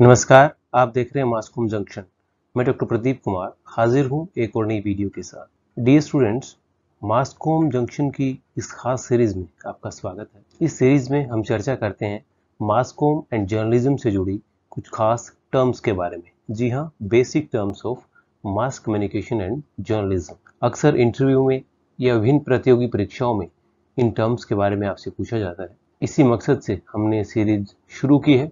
नमस्कार आप देख रहे हैं मास्कुम जंक्शन मैं डॉक्टर प्रदीप कुमार हाजिर हूं एक और नई वीडियो के साथ डी स्टूडेंट्स मास्कोम जंक्शन की इस खास सीरीज में आपका स्वागत है इस सीरीज में हम चर्चा करते हैं मास्कोम एंड जर्नलिज्म से जुड़ी कुछ खास टर्म्स के बारे में जी हाँ basic terms of mass communication and journalism अक्सर इंटरव्यू में या विभिन्न प्रतियोगी परीक्षाओं में इन टर्म्स के बारे में आपसे पूछा जाता है इसी मकसद से हमने सीरीज शुरू की है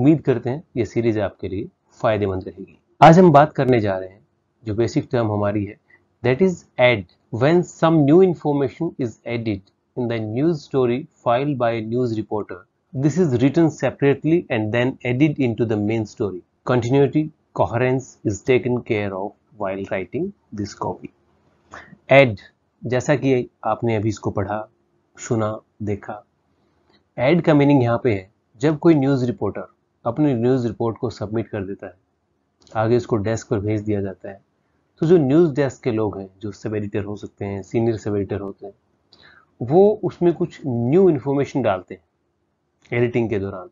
उम्मीद करते हैं ये सीरीज आपके लिए फायदेमंद रहेगी आज हम बात करने जा रहे हैं जो बेसिक टर्म हमारी है that is add when some new information is added in the news story file by news reporter this is written separately and then added into the main story continuity coherence is taken care of while writing this copy add जैसा कि आपने अभी इसको पढ़ा सुना देखा add का meaning यहाँ पे है जब कोई न्यूज रिपोर्टर अपनी न्यूज़ रिपोर्ट को सबमिट कर देता है आगे इसको डेस्क पर भेज दिया जाता है तो जो न्यूज़ डेस्क के लोग हैं जो सब एडिटर हो सकते हैं सीनियर सब एडिटर होते हैं वो उसमें कुछ न्यू इन्फॉर्मेशन डालते हैं एडिटिंग के दौरान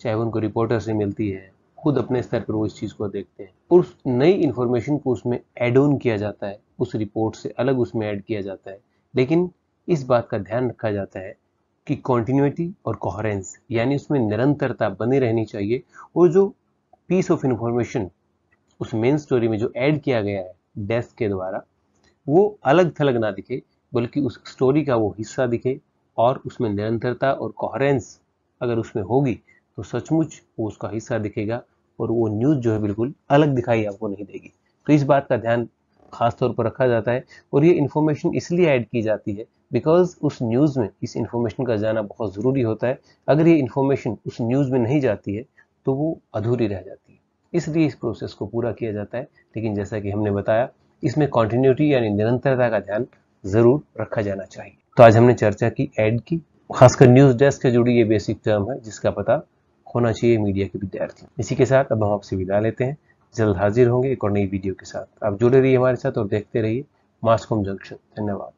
चाहे उनको रिपोर्टर से मिलती है खुद अपने स्तर पर वो इस चीज़ को देखते हैं और उस नई इन्फॉर्मेशन को उसमें एड ऑन किया जाता है उस रिपोर्ट से अलग उसमें ऐड किया जाता है लेकिन इस बात का ध्यान रखा जाता है कि कॉन्टीन्यूटी और कोहरेंस यानी उसमें निरंतरता बनी रहनी चाहिए और जो पीस ऑफ इंफॉर्मेशन उस मेन स्टोरी में जो ऐड किया गया है डेस्क के द्वारा वो अलग थलग ना दिखे बल्कि उस स्टोरी का वो हिस्सा दिखे और उसमें निरंतरता और कोहरेंस अगर उसमें होगी तो सचमुच वो उसका हिस्सा दिखेगा और वो न्यूज़ जो है बिल्कुल अलग दिखाई आपको नहीं देगी तो इस बात का ध्यान खास तौर पर रखा जाता है और ये इन्फॉर्मेशन इसलिए ऐड की जाती है बिकॉज उस न्यूज़ में इस इन्फॉर्मेशन का जाना बहुत ज़रूरी होता है अगर ये इन्फॉर्मेशन उस न्यूज़ में नहीं जाती है तो वो अधूरी रह जाती है इसलिए इस प्रोसेस को पूरा किया जाता है लेकिन जैसा कि हमने बताया इसमें कॉन्टीन्यूटी यानी निरंतरता का ध्यान ज़रूर रखा जाना चाहिए तो आज हमने चर्चा की एड की खासकर न्यूज़ डेस्क से जुड़ी ये बेसिक टर्म है जिसका पता होना चाहिए मीडिया के विद्यार्थी इसी के साथ अब हम आपसे विदा लेते हैं जल्द हाजिर होंगे एक और नई वीडियो के साथ आप जुड़े रहिए हमारे साथ और देखते रहिए मास्कोम जंक्शन धन्यवाद